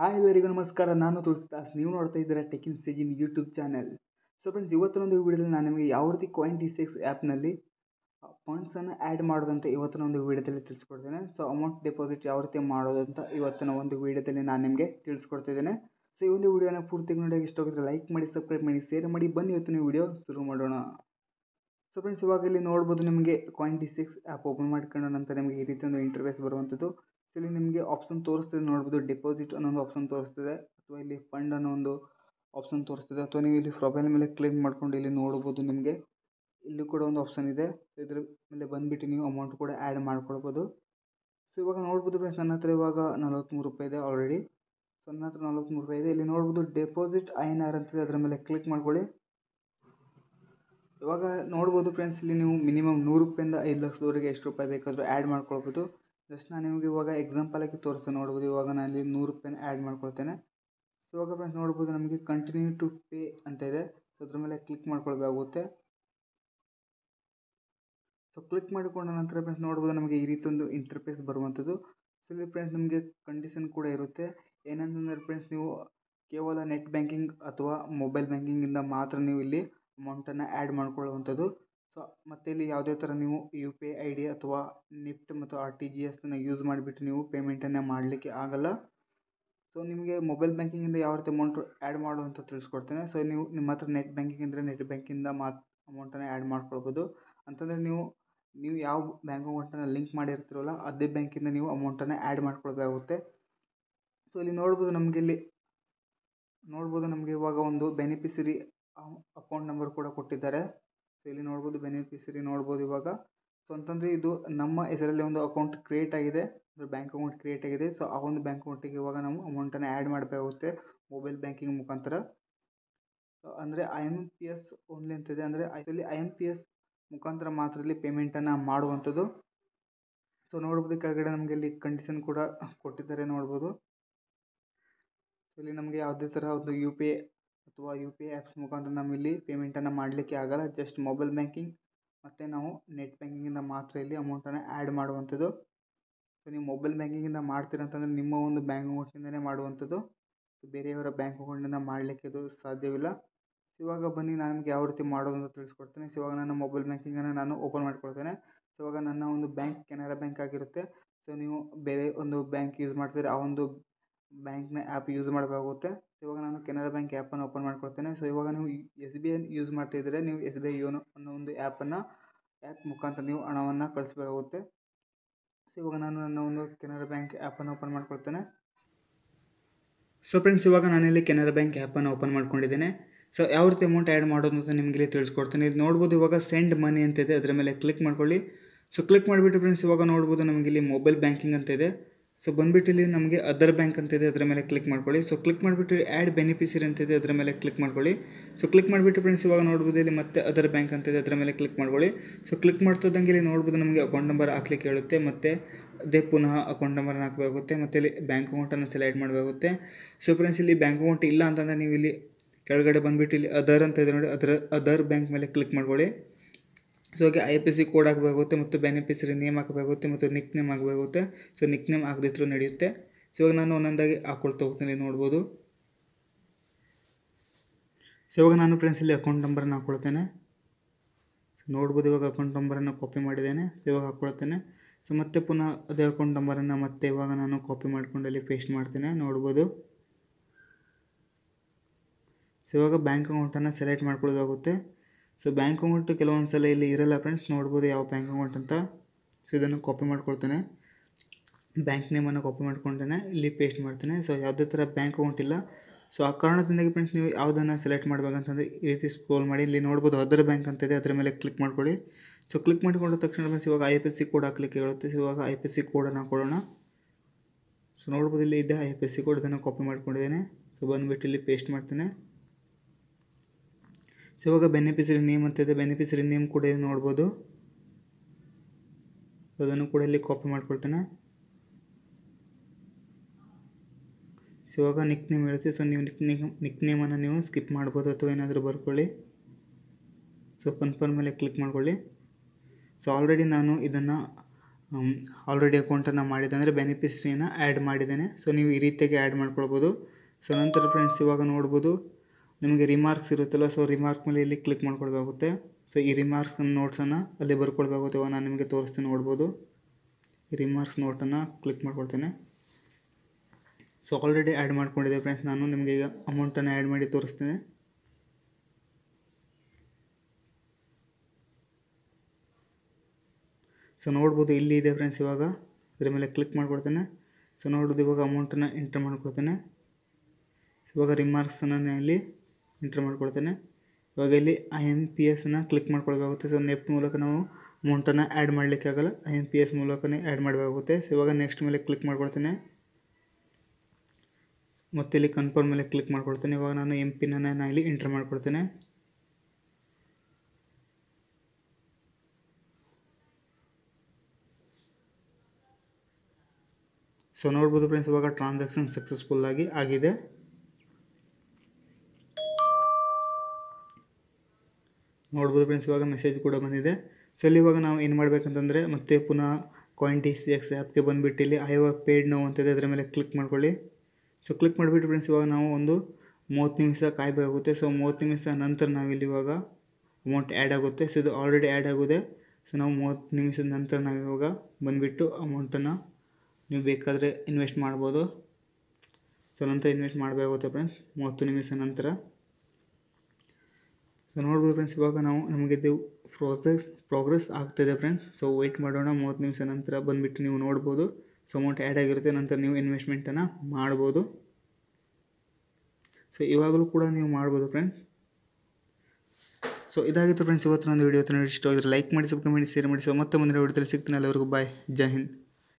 hi ಎಲ್ಲರಿಗೂ ನಮಸ್ಕಾರ ನಾನು ತುಳಸಿದಾಸ್ ನೀವು ನೋಡ್ತಾ ಇದ್ದೀರ ಟೆಕಿನ್ ಸೀಜಿನ್ ಯೂಟ್ಯೂಬ್ ಚಾನೆಲ್ ಸೊ ಫ್ರೆಂಡ್ಸ್ ಒಂದು ವಿಡಿಯೋದಲ್ಲಿ ನಾನು ನಿಮಗೆ ಯಾವ ರೀತಿ ಕಾಯಿನ್ ಟಿ ಸಿಕ್ಸ್ ಆ್ಯಪ್ನಲ್ಲಿ ಫಂಡ್ಸನ್ನು ಆ್ಯಡ್ ಮಾಡೋದಂತ ಇವತ್ತಿನ ಒಂದು ವಿಡಿಯೋದಲ್ಲಿ ತಿಳಿಸ್ಕೊಡ್ತೇನೆ ಸೊ ಅಮೌಂಟ್ ಡೆಪಾಸಿಟ್ ಯಾವ ರೀತಿ ಮಾಡೋದಂತ ಇವತ್ತಿನ ಒಂದು ವಿಡಿಯೋದಲ್ಲಿ ನಾನು ನಿಮಗೆ ತಿಳಿಸ್ಕೊಡ್ತಿದ್ದೇನೆ ಸೊ ಈ ಒಂದು ವಿಡಿಯೋನ ಪೂರ್ತಿ ಇಷ್ಟ ಆಗಿದ್ರೆ ಲೈಕ್ ಮಾಡಿ ಸಬ್ಸ್ಕ್ರೈಬ್ ಮಾಡಿ ಶೇರ್ ಮಾಡಿ ಬನ್ನಿ ಇವತ್ತಿನ ವಿಡಿಯೋ ಶುರು ಮಾಡೋಣ ಸೊ ಫ್ರೆಂಡ್ಸ್ ಇವಾಗ ಇಲ್ಲಿ ನೋಡ್ಬೋದು ನಿಮಗೆ CoinDCX app open ಮಾಡ್ಕೊಂಡ ನಂತರ ನಿಮಗೆ ಈ ರೀತಿ ಒಂದು ಇಂಟರ್ವ್ಯೂಸ್ ಬರುವಂಥದ್ದು ಇಲ್ಲಿ ನಿಮಗೆ ಆಪ್ಷನ್ ತೋರಿಸ್ತಿದೆ ನೋಡ್ಬೋದು ಡೆಪಾಸಿಟ್ ಒಂದು ಆಪ್ಷನ್ ತೋರಿಸ್ತಿದೆ ಅಥವಾ ಇಲ್ಲಿ ಫಂಡ್ ಅನ್ನೋ ಒಂದು ಆಪ್ಷನ್ ತೋರಿಸ್ತಿದೆ ಅಥವಾ ನೀವು ಇಲ್ಲಿ ಪ್ರೊಫೈಲ್ ಮೇಲೆ ಕ್ಲಿಕ್ ಮಾಡ್ಕೊಂಡು ಇಲ್ಲಿ ನೋಡ್ಬೋದು ನಿಮಗೆ ಇಲ್ಲಿ ಕೂಡ ಒಂದು ಆಪ್ಷನ್ ಇದೆ ಇದ್ರ ಮೇಲೆ ಬಂದುಬಿಟ್ಟು ನೀವು ಅಮೌಂಟ್ ಕೂಡ ಆ್ಯಡ್ ಮಾಡ್ಕೊಳ್ಬೋದು ಸೊ ಇವಾಗ ನೋಡ್ಬೋದು ಫ್ರೆಂಡ್ಸ್ ನನ್ನ ಹತ್ರ ಇವಾಗ ನಲ್ವತ್ತ್ಮೂರು ರೂಪಾಯಿ ಇದೆ ಆಲ್ರೆಡಿ ಸೊ ನನ್ನ ಹತ್ರ ನಲ್ವತ್ತ್ಮೂರು ರೂಪಾಯಿ ಇದೆ ಇಲ್ಲಿ ನೋಡ್ಬೋದು ಡೆಪಾಸಿಟ್ ಐ ಎನ್ ಆರ್ ಅಂತಿದೆ ಅದರ ಮೇಲೆ ಕ್ಲಿಕ್ ಮಾಡ್ಕೊಳ್ಳಿ ಇವಾಗ ನೋಡ್ಬೋದು ಫ್ರೆಂಡ್ಸ್ ಇಲ್ಲಿ ನೀವು ಮಿನಿಮಮ್ ನೂರು ರೂಪಾಯಿಂದ ಐದು ಲಕ್ಷದವರೆಗೆ ಎಷ್ಟು ರೂಪಾಯಿ ಬೇಕಾದರೂ ಆ್ಯಡ್ ಮಾಡ್ಕೊಳ್ಬೋದು ಜಸ್ಟ್ ನಾನು ನಿಮಗೆ ಇವಾಗ ಎಕ್ಸಾಂಪಲ್ ಆಗಿ ತೋರಿಸ್ತೇನೆ ನೋಡ್ಬೋದು ಇವಾಗ ನಾನು ಇಲ್ಲಿ ನೂರು ರೂಪಾಯಿನ ಆ್ಯಡ್ ಮಾಡ್ಕೊಳ್ತೇನೆ ಸೊ ಇವಾಗ ಫ್ರೆಂಡ್ಸ್ ನೋಡ್ಬೋದು ನಮಗೆ ಕಂಟಿನ್ಯೂ ಟು ಪೇ ಅಂತ ಇದೆ ಸೊ ಅದ್ರ ಮೇಲೆ ಕ್ಲಿಕ್ ಮಾಡ್ಕೊಳ್ಬೇಕಾಗುತ್ತೆ ಸೊ ಕ್ಲಿಕ್ ಮಾಡಿಕೊಂಡ ನಂತರ ಫ್ರೆಂಡ್ಸ್ ನೋಡ್ಬೋದು ನಮಗೆ ಈ ರೀತಿ ಒಂದು ಇಂಟರ್ಫೇಸ್ ಬರುವಂಥದ್ದು ಸೊ ಇಲ್ಲಿ ಫ್ರೆಂಡ್ಸ್ ನಿಮಗೆ ಕಂಡೀಷನ್ ಕೂಡ ಇರುತ್ತೆ ಏನಂತಂದರೆ ಫ್ರೆಂಡ್ಸ್ ನೀವು ಕೇವಲ ನೆಟ್ ಬ್ಯಾಂಕಿಂಗ್ ಅಥವಾ ಮೊಬೈಲ್ ಬ್ಯಾಂಕಿಂಗಿಂದ ಮಾತ್ರ ನೀವು ಇಲ್ಲಿ ಅಮೌಂಟನ್ನು ಆ್ಯಡ್ ಮಾಡ್ಕೊಳ್ಳುವಂಥದ್ದು ಸೊ ಮತ್ತು ಇಲ್ಲಿ ಯಾವುದೇ ಥರ ನೀವು U P I I D ಅಥವಾ ನಿಫ್ಟ್ ಮತ್ತು ಆರ್ ಟಿ ಜಿ ಎಸ್ನ ಯೂಸ್ ಮಾಡಿಬಿಟ್ಟು ನೀವು ಪೇಮೆಂಟನ್ನು ಮಾಡಲಿಕ್ಕೆ ಆಗಲ್ಲ ಸೊ ನಿಮಗೆ ಮೊಬೈಲ್ ಬ್ಯಾಂಕಿಂಗಿಂದ ಯಾವ ರೀತಿ ಅಮೌಂಟ್ ಆ್ಯಡ್ ಮಾಡು ಅಂತ ತಿಳಿಸ್ಕೊಡ್ತೇನೆ ಸೊ ನೀವು ನಿಮ್ಮ ಹತ್ರ ನೆಟ್ ಬ್ಯಾಂಕಿಂಗ್ ಇದ್ದರೆ ನೆಟ್ ಬ್ಯಾಂಕಿಂದ ಮಾತ್ರ ಅಮೌಂಟನ್ನು ಆ್ಯಡ್ ಮಾಡ್ಕೊಳ್ಬೋದು ಅಂತಂದರೆ ನೀವು ನೀವು ಯಾವ ಬ್ಯಾಂಕ್ ಅಕೌಂಟನ್ನು ಲಿಂಕ್ ಮಾಡಿರ್ತೀರಲ್ಲ ಅದೇ ಬ್ಯಾಂಕಿಂದ ನೀವು ಅಮೌಂಟನ್ನು ಆ್ಯಡ್ ಮಾಡ್ಕೊಳ್ಬೇಕಾಗುತ್ತೆ ಸೊ ಇಲ್ಲಿ ನೋಡ್ಬೋದು ನಮಗೆ ಇಲ್ಲಿ ನೋಡ್ಬೋದು ನಮಗೆ ಇವಾಗ ಒಂದು ಬೆನಿಫಿಷರಿ ಅಕೌಂಟ್ ನಂಬರ್ ಕೂಡ ಕೊಟ್ಟಿದ್ದಾರೆ ಸೊ ಇಲ್ಲಿ ನೋಡ್ಬೋದು ಬೆನಿಫಿಷರಿ ನೋಡ್ಬೋದು ಇವಾಗ ಸೊ ಅಂತಂದರೆ ಇದು ನಮ್ಮ ಹೆಸರಲ್ಲಿ ಒಂದು ಅಕೌಂಟ್ ಕ್ರಿಯೇಟ್ ಆಗಿದೆ ಅಂದರೆ ಬ್ಯಾಂಕ್ ಅಕೌಂಟ್ ಕ್ರಿಯೇಟ್ ಆಗಿದೆ ಸೊ ಆ ಒಂದು ಬ್ಯಾಂಕ್ ಅಕೌಂಟಿಗೆ ಇವಾಗ ನಾವು ಅಮೌಂಟನ್ನು ಆ್ಯಡ್ ಮಾಡಬೇಕಾಗುತ್ತೆ ಮೊಬೈಲ್ ಬ್ಯಾಂಕಿಂಗ್ ಮುಖಾಂತರ ಸೊ ಅಂದರೆ I M P S only ಅಂತಿದೆ ಅಂದರೆ ಇದರಲ್ಲಿ ಐ ಎಮ್ ಪಿ ಎಸ್ ಮುಖಾಂತರ ಮಾತ್ರ ಇಲ್ಲಿ ಪೇಮೆಂಟನ್ನು ಮಾಡುವಂಥದ್ದು ಸೊ ನೋಡ್ಬೋದು ಕೆಳಗಡೆ ನಮಗೆ ಇಲ್ಲಿ ಕಂಡೀಷನ್ ಕೂಡ ಕೊಟ್ಟಿದ್ದಾರೆ ನೋಡ್ಬೋದು ಇಲ್ಲಿ ನಮಗೆ ಯಾವುದೇ ಥರ ಒಂದು ಯು ಪಿ ಐ ಅಥವಾ ಯು ಪಿ ಐ ಆ್ಯಪ್ಸ್ ಮುಖಾಂತರ ಇಲ್ಲಿ ಪೇಮೆಂಟನ್ನು ಮಾಡಲಿಕ್ಕೆ ಆಗಲ್ಲ ಜಸ್ಟ್ ಮೊಬೈಲ್ ಬ್ಯಾಂಕಿಂಗ್ ಮತ್ತು ನಾವು ನೆಟ್ ಬ್ಯಾಂಕಿಂಗಿಂದ ಮಾತ್ರ ಇಲ್ಲಿ ಅಮೌಂಟನ್ನು ಆ್ಯಡ್ ಮಾಡುವಂಥದ್ದು ಸೊ ನೀವು ಮೊಬೈಲ್ ಬ್ಯಾಂಕಿಂಗಿಂದ ಮಾಡ್ತೀರ ಅಂತಂದರೆ ನಿಮ್ಮ ಒಂದು ಬ್ಯಾಂಕ್ ಅಕೌಂಟಿಂದಲೇ ಮಾಡುವಂಥದ್ದು ಬೇರೆಯವರ ಬ್ಯಾಂಕ್ ಅಕೌಂಟಿಂದ ಮಾಡಲಿಕ್ಕೆ ಇದು ಸಾಧ್ಯವಿಲ್ಲ ಇವಾಗ ಬನ್ನಿ ನಾನು ನಿಮ್ಗೆ ಯಾವ ರೀತಿ ಮಾಡೋದು ಅಂತ ತಿಳಿಸ್ಕೊಡ್ತೇನೆ ಸೊ ಇವಾಗ ನನ್ನ ಮೊಬೈಲ್ ಬ್ಯಾಂಕಿಂಗನ್ನು ನಾನು ಓಪನ್ ಮಾಡ್ಕೊಳ್ತೇನೆ ಸೊ ಇವಾಗ ನನ್ನ ಒಂದು ಬ್ಯಾಂಕ್ ಕೆನರಾ ಬ್ಯಾಂಕ್ ಆಗಿರುತ್ತೆ ಸೊ ನೀವು ಬೇರೆ ಒಂದು ಬ್ಯಾಂಕ್ ಯೂಸ್ ಮಾಡ್ತಿದ್ರೆ ಆ ಒಂದು ಬ್ಯಾಂಕ್ನ ಆ್ಯಪ್ ಯೂಸ್ ಮಾಡಬೇಕಾಗುತ್ತೆ ಇವಾಗ ನಾನು ಕೆನರಾ ಬ್ಯಾಂಕ್ ಆ್ಯಪನ್ನು ಓಪನ್ ಮಾಡ್ಕೊಳ್ತೇನೆ ಸೊ ಇವಾಗ ನೀವು ಎಸ್ ಬಿ ಐ ಯೂಸ್ ಮಾಡ್ತಿದ್ದರೆ ನೀವು ಎಸ್ ಬಿ ಐ ಯೋನೋ ಅನ್ನೋ ಒಂದು ಆ್ಯಪನ್ನು ಆ್ಯಪ್ ಮುಖಾಂತರ ನೀವು ಹಣವನ್ನು ಕಳಿಸ್ಬೇಕಾಗುತ್ತೆ ಸೊ ಇವಾಗ ನಾನು ನನ್ನ ಒಂದು ಕೆನರಾ ಬ್ಯಾಂಕ್ ಆ್ಯಪನ್ನು ಓಪನ್ ಮಾಡ್ಕೊಳ್ತೇನೆ ಸೊ ಫ್ರೆಂಡ್ಸ್ ಇವಾಗ ನಾನಿಲ್ಲಿ ಕೆನರಾ ಬ್ಯಾಂಕ್ ಆ್ಯಪನ್ನು ಓಪನ್ ಮಾಡ್ಕೊಂಡಿದ್ದೇನೆ ಸೊ ಯಾವ ರೀತಿ ಅಮೌಂಟ್ ಆ್ಯಡ್ ಮಾಡೋದು ಅಂತ ನಿಮಗೆ ಇಲ್ಲಿ ತಿಳಿಸ್ಕೊಡ್ತೇನೆ ಇದು ನೋಡ್ಬೋದು ಇವಾಗ ಸೆಂಡ್ ಮನಿ ಅಂತ ಇದೆ ಅದರ ಮೇಲೆ ಕ್ಲಿಕ್ ಮಾಡ್ಕೊಳ್ಳಿ ಸೊ ಕ್ಲಿಕ್ ಮಾಡಿಬಿಟ್ಟು ಫ್ರೆಂಡ್ಸ್ ಇವಾಗ ನೋಡ್ಬೋದು ನಮಗಿಲ್ಲಿ ಮೊಬೈಲ್ ಬ್ಯಾಂಕಿಂಗ್ ಅಂತ ಇದೆ ಸೊ ಬಂದ್ಬಿಟ್ಟು ಇಲ್ಲಿ ನಮಗೆ ಅದರ್ ಬ್ಯಾಂಕ್ ಅಂತ ಇದೆ ಅದರ ಮೇಲೆ ಕ್ಲಿಕ್ ಮಾಡ್ಕೊಳ್ಳಿ ಸೊ ಕ್ಲಿಕ್ ಮಾಡಿಬಿಟ್ಟು ಆ್ಯಡ್ ಬೆನಿಫಿಷರಿ ಇದೆ ಅದರ ಮೇಲೆ ಕ್ಲಿಕ್ ಮಾಡ್ಕೊಳ್ಳಿ ಸೊ ಕ್ಲಿಕ್ ಮಾಡಿಬಿಟ್ಟು ಫ್ರೆಂಡ್ಸ್ ಇವಾಗ ನೋಡ್ಬೋದು ಇಲ್ಲಿ ಮತ್ತೆ ಅದರ್ ಬ್ಯಾಂಕ್ ಅಂತ ಇದೆ ಅದರ ಮೇಲೆ ಕ್ಲಿಕ್ ಮಾಡ್ಕೊಳ್ಳಿ ಸೊ ಕ್ಲಿಕ್ ಮಾಡ್ತಿದ್ದಂಗೆ ಇಲ್ಲಿ ನೋಡ್ಬೋದು ನಮಗೆ ಅಕೌಂಟ್ ನಂಬರ್ ಹಾಕ್ಲಿಕ್ಕೆ ಹೇಳುತ್ತೆ ಮತ್ತು ಅದೇ ಪುನಃ ಅಕೌಂಟ್ ನಂಬರ್ನ ಹಾಕಬೇಕಾಗುತ್ತೆ ಮತ್ತು ಇಲ್ಲಿ ಬ್ಯಾಂಕ್ ಅಕೌಂಟನ್ನು ಸೆಲೆಕ್ಟ್ ಮಾಡಬೇಕಾಗುತ್ತೆ ಸೊ ಫ್ರೆಂಡ್ಸ್ ಇಲ್ಲಿ ಬ್ಯಾಂಕ್ ಅಕೌಂಟ್ ಇಲ್ಲ ಅಂತಂದರೆ ನೀವು ಇಲ್ಲಿ ಕೆಳಗಡೆ ಬಂದುಬಿಟ್ಟು ಇಲ್ಲಿ ಅದರ್ ಅಂತ ಇದೆ ನೋಡಿ ಅದರ ಅದರ್ ಬ್ಯಾಂಕ್ ಮೇಲೆ ಕ್ಲಿಕ್ ಮಾಡ್ಕೊಳ್ಳಿ ಸೊ ಹಾಗೆ ಐ ಪಿ ಸಿ ಕೋಡ್ ಹಾಕಬೇಕಾಗುತ್ತೆ ಮತ್ತು ಬೆನಿಫಿಸರಿ ನೇಮ್ ಹಾಕಬೇಕಾಗುತ್ತೆ ಮತ್ತು ನಿಕ್ ನೇಮ್ ಆಗಬೇಕಾಗುತ್ತೆ ಸೊ ನಿಕ್ ನೇಮ್ ಹಾಕದಿದ್ರು ನಡೆಯುತ್ತೆ ಸೊ ಇವಾಗ ನಾನು ಒಂದೊಂದಾಗಿ ಹಾಕೊಳ್ತಾ ಹೋಗ್ತೀನಿ ನೋಡ್ಬೋದು ಸೊ ಇವಾಗ ನಾನು ಫ್ರೆಂಡ್ಸ್ ಇಲ್ಲಿ ಅಕೌಂಟ್ ನಂಬರನ್ನು ಹಾಕ್ಕೊಳ್ತೇನೆ ಸೊ ನೋಡ್ಬೋದು ಇವಾಗ ಅಕೌಂಟ್ ನಂಬರನ್ನು ಕಾಪಿ ಮಾಡಿದ್ದೇನೆ ಸೊ ಇವಾಗ ಹಾಕ್ಕೊಳ್ತೇನೆ ಸೊ ಮತ್ತೆ ಪುನಃ ಅದೇ ಅಕೌಂಟ್ ನಂಬರನ್ನು ಮತ್ತೆ ಇವಾಗ ನಾನು ಕಾಪಿ ಮಾಡ್ಕೊಂಡು ಅಲ್ಲಿ ಪೇಸ್ಟ್ ಮಾಡ್ತೇನೆ ನೋಡ್ಬೋದು ಸೊ ಇವಾಗ ಬ್ಯಾಂಕ್ ಅಕೌಂಟನ್ನು ಸೆಲೆಕ್ಟ್ ಮಾಡ್ಕೊಳ್ಳೋದಾಗುತ್ತೆ ಸೊ ಬ್ಯಾಂಕ್ ಅಕೌಂಟ್ ಕೆಲವೊಂದು ಸಲ ಇಲ್ಲಿ ಇರಲ್ಲ ಫ್ರೆಂಡ್ಸ್ ನೋಡ್ಬೋದು ಯಾವ ಬ್ಯಾಂಕ್ ಅಕೌಂಟ್ ಅಂತ ಸೊ ಇದನ್ನು ಕಾಪಿ ಮಾಡ್ಕೊಳ್ತೇನೆ ಬ್ಯಾಂಕ್ ನೇಮನ್ನು ಕಾಪಿ ಮಾಡ್ಕೊಳ್ತೇನೆ ಇಲ್ಲಿ ಪೇಸ್ಟ್ ಮಾಡ್ತೇನೆ ಸೊ ಯಾವುದೇ ಥರ ಬ್ಯಾಂಕ್ ಅಕೌಂಟ್ ಇಲ್ಲ ಸೊ ಆ ಕಾರಣದಿಂದಾಗಿ ಫ್ರೆಂಡ್ಸ್ ನೀವು ಯಾವುದನ್ನು ಸೆಲೆಕ್ಟ್ ಮಾಡಬೇಕಂತಂದರೆ ಈ ರೀತಿ ಸ್ಕ್ರೋಲ್ ಮಾಡಿ ಇಲ್ಲಿ ನೋಡ್ಬೋದು ಅದರ ಬ್ಯಾಂಕ್ ಅಂತ ಇದೆ ಅದರ ಮೇಲೆ ಕ್ಲಿಕ್ ಮಾಡ್ಕೊಳ್ಳಿ ಸೊ ಕ್ಲಿಕ್ ಮಾಡಿಕೊಂಡ ತಕ್ಷಣ ಫ್ರೆಂಡ್ಸ್ ಇವಾಗ I P S C code ಹಾಕ್ಲಿಕ್ಕೆ ಹೇಳುತ್ತೆ ಇವಾಗ ಐ ಪಿ ಎಸ್ ಸಿ ಕೋಡನ್ನು ಕೊಡೋಣ ಸೊ ನೋಡ್ಬೋದು ಇಲ್ಲಿ ಇದೆ I P S C code ಇದನ್ನು ಕಾಪಿ ಮಾಡ್ಕೊಂಡಿದ್ದೇನೆ ಸೊ ಬಂದುಬಿಟ್ಟು ಇಲ್ಲಿ ಪೇಸ್ಟ್ ಮಾಡ್ತೇನೆ ಸೊ ಇವಾಗ ಬೆನಿಫಿಷರಿ ನೇಮ್ ಅಂತ ಇದೆ ಬೆನಿಫಿಷರಿ ನೇಮ್ ಕೂಡ ನೋಡ್ಬೋದು ಅದನ್ನು ಕೂಡ ಇಲ್ಲಿ ಕಾಪಿ ಮಾಡ್ಕೊಳ್ತೇನೆ ಸೊ ಇವಾಗ ನಿಕ್ ನೇಮ್ ಹೇಳ್ತೀವಿ ಸೊ ನೀವು ನಿಕ್ ನೇಮ್ ನಿಕ್ ನೇಮನ್ನು ನೀವು ಸ್ಕಿಪ್ ಮಾಡ್ಬೋದು ಅಥವಾ ಏನಾದರೂ ಬರ್ಕೊಳ್ಳಿ ಸೊ ಕನ್ಫರ್ಮ್ ಮೇಲೆ ಕ್ಲಿಕ್ ಮಾಡ್ಕೊಳ್ಳಿ ಸೊ ಆಲ್ರೆಡಿ ನಾನು ಇದನ್ನು ಆಲ್ರೆಡಿ ಅಕೌಂಟನ್ನು ಮಾಡಿದೆ ಅಂದರೆ ಬೆನಿಫಿಸರಿನ ಆ್ಯಡ್ ಮಾಡಿದ್ದೇನೆ ಸೊ ನೀವು ಈ ರೀತಿಯಾಗಿ ಆ್ಯಡ್ ಮಾಡ್ಕೊಳ್ಬೋದು ಸೊ ನಂತರ ಫ್ರೆಂಡ್ಸ್ ಇವಾಗ ನೋಡ್ಬೋದು ನಿಮಗೆ ರಿಮಾರ್ಕ್ಸ್ ಇರುತ್ತಲ್ಲ ಸೊ ರಿಮಾರ್ಕ್ ಮೇಲೆ ಇಲ್ಲಿ ಕ್ಲಿಕ್ ಮಾಡ್ಕೊಳ್ಬೇಕಾಗುತ್ತೆ ಸೊ ಈ ರಿಮಾರ್ಕ್ಸ್ ನೋಟ್ಸನ್ನು ಅಲ್ಲಿ ಬರ್ಕೊಳ್ಬೇಕಾಗುತ್ತೆ ನಾನು ನಿಮಗೆ ತೋರಿಸ್ತೀನಿ ನೋಡ್ಬೋದು ರಿಮಾರ್ಕ್ಸ್ ನೋಟನ್ನು ಕ್ಲಿಕ್ ಮಾಡ್ಕೊಳ್ತೇನೆ ಸೊ ಆಲ್ರೆಡಿ ಆ್ಯಡ್ ಮಾಡ್ಕೊಂಡಿದ್ದೆ ಫ್ರೆಂಡ್ಸ್ ನಾನು ನಿಮಗೆ ಈಗ ಅಮೌಂಟನ್ನು ಆ್ಯಡ್ ಮಾಡಿ ತೋರಿಸ್ತೇನೆ ಸೊ ನೋಡ್ಬೋದು ಇಲ್ಲಿ ಇದೆ ಫ್ರೆಂಡ್ಸ್ ಇವಾಗ ಇದರ ಮೇಲೆ ಕ್ಲಿಕ್ ಮಾಡ್ಕೊಡ್ತೇನೆ ಸೊ ನೋಡೋದು ಇವಾಗ ಅಮೌಂಟನ್ನು ಎಂಟ್ರ್ ಮಾಡ್ಕೊಳ್ತೇನೆ ಇವಾಗ ರಿಮಾರ್ಕ್ಸನ್ನು ಇಲ್ಲಿ ಎಂಟ್ರ್ ಮಾಡ್ಕೊಳ್ತೇನೆ ಇವಾಗ ಇಲ್ಲಿ ಐ ಎನ್ ಪಿ ಎಸ್ನ ಕ್ಲಿಕ್ ಮಾಡ್ಕೊಳ್ಬೇಕಾಗುತ್ತೆ ಸೊ ನೆಫ್ಟ್ ಮೂಲಕ ನಾವು ಅಮೌಂಟನ್ನು ಆ್ಯಡ್ ಮಾಡಲಿಕ್ಕೆ ಆಗಲ್ಲ ಐ ಎನ್ ಪಿ ಎಸ್ ಮೂಲಕನೇ ಆ್ಯಡ್ ಮಾಡಬೇಕಾಗುತ್ತೆ ಸೊ ಇವಾಗ ನೆಕ್ಸ್ಟ್ ಮೇಲೆ ಕ್ಲಿಕ್ ಮಾಡ್ಕೊಳ್ತೇನೆ ಮತ್ತು ಇಲ್ಲಿ ಕನ್ಫರ್ಮ್ ಮೇಲೆ ಕ್ಲಿಕ್ ಮಾಡ್ಕೊಳ್ತೇನೆ ಇವಾಗ ನಾನು ಎಮ್ ಪಿನನ್ನು ನಾನು ಇಲ್ಲಿ ಎಂಟ್ರ್ ಮಾಡ್ಕೊಳ್ತೇನೆ ಸೊ ನೋಡ್ಬೋದು ಫ್ರೆಂಡ್ಸ್ ಇವಾಗ ಟ್ರಾನ್ಸಾಕ್ಷನ್ ಸಕ್ಸಸ್ಫುಲ್ಲಾಗಿ ಆಗಿದೆ ನೋಡ್ಬೋದು ಫ್ರೆಂಡ್ಸ್ ಇವಾಗ ಮೆಸೇಜ್ ಕೂಡ ಬಂದಿದೆ ಸೊ ಇಲ್ಲಿ ಇವಾಗ ನಾವು ಏನು ಮಾಡಬೇಕಂತಂದರೆ ಮತ್ತೆ ಪುನಃ ಕಾಯಿನ್ ಟಿ ಸಿ ಎಕ್ಸ್ ಆ್ಯಪ್ಗೆ ಬಂದುಬಿಟ್ಟು ಇಲ್ಲಿ ಐ ವ ಪೇಯ್ಡ್ ನೋವು ಅಂತಿದೆ ಅದರ ಮೇಲೆ ಕ್ಲಿಕ್ ಮಾಡ್ಕೊಳ್ಳಿ ಸೊ ಕ್ಲಿಕ್ ಮಾಡಿಬಿಟ್ಟು ಫ್ರೆಂಡ್ಸ್ ಇವಾಗ ನಾವು ಒಂದು ಮೂವತ್ತು ನಿಮಿಷ ಕಾಯಬೇಕಾಗುತ್ತೆ ಸೊ ಮೂವತ್ತು ನಿಮಿಷ ನಂತರ ನಾವಿಲ್ಲಿ ಇವಾಗ ಅಮೌಂಟ್ ಆ್ಯಡ್ ಆಗುತ್ತೆ ಸೊ ಇದು ಆಲ್ರೆಡಿ ಆ್ಯಡ್ ಆಗಿದೆ ಸೊ ನಾವು ಮೂವತ್ತು ನಿಮಿಷದ ನಂತರ ನಾವು ಇವಾಗ ಬಂದುಬಿಟ್ಟು ಅಮೌಂಟನ್ನು ನೀವು ಬೇಕಾದರೆ ಇನ್ವೆಸ್ಟ್ ಮಾಡ್ಬೋದು ಸೊ ನಂತರ ಇನ್ವೆಸ್ಟ್ ಮಾಡಬೇಕಾಗುತ್ತೆ ಫ್ರೆಂಡ್ಸ್ ಮೂವತ್ತು ನಿಮಿಷ ನಂತರ ಸೊ ನೋಡ್ಬೋದು ಫ್ರೆಂಡ್ಸ್ ಇವಾಗ ನಾವು ನಮಗಿದ್ದು ಪ್ರೋಸೆಸ್ ಪ್ರೋಗ್ರೆಸ್ ಆಗ್ತಾಯಿದೆ ಫ್ರೆಂಡ್ಸ್ ಸೊ ವೆಯ್ಟ್ ಮಾಡೋಣ ಮೂವತ್ತು ನಿಮಿಷ ನಂತರ ಬಂದುಬಿಟ್ಟು ನೀವು ನೋಡ್ಬೋದು ಸೊ ಅಮೌಂಟ್ ಆ್ಯಡ್ ಆಗಿರುತ್ತೆ ನಂತರ ನೀವು ಇನ್ವೆಸ್ಟ್ಮೆಂಟನ್ನು ಮಾಡ್ಬೋದು ಸೊ ಇವಾಗಲೂ ಕೂಡ ನೀವು ಮಾಡ್ಬೋದು ಫ್ರೆಂಡ್ಸ್ ಸೊ ಇದಾಗಿತ್ತು ಫ್ರೆಂಡ್ಸ್ ಇವತ್ತು ಒಂದು ವೀಡಿಯೋ ಇಷ್ಟ ಆಗಿದ್ರೆ ಲೈಕ್ ಮಾಡಿ ಸಬ್ಸ್ಕ್ರೈಬ್ ಮಾಡಿ ಶೇರ್ ಮಾಡಿ ಸೊ ಮತ್ತೆ ಮುಂದಿನ ವೀಡಿಯೋದಲ್ಲಿ ಸಿಗ್ತೀನಿ ಎಲ್ಲರಿಗೂ ಬಾಯ್ ಜೈ ಹಿಂದ್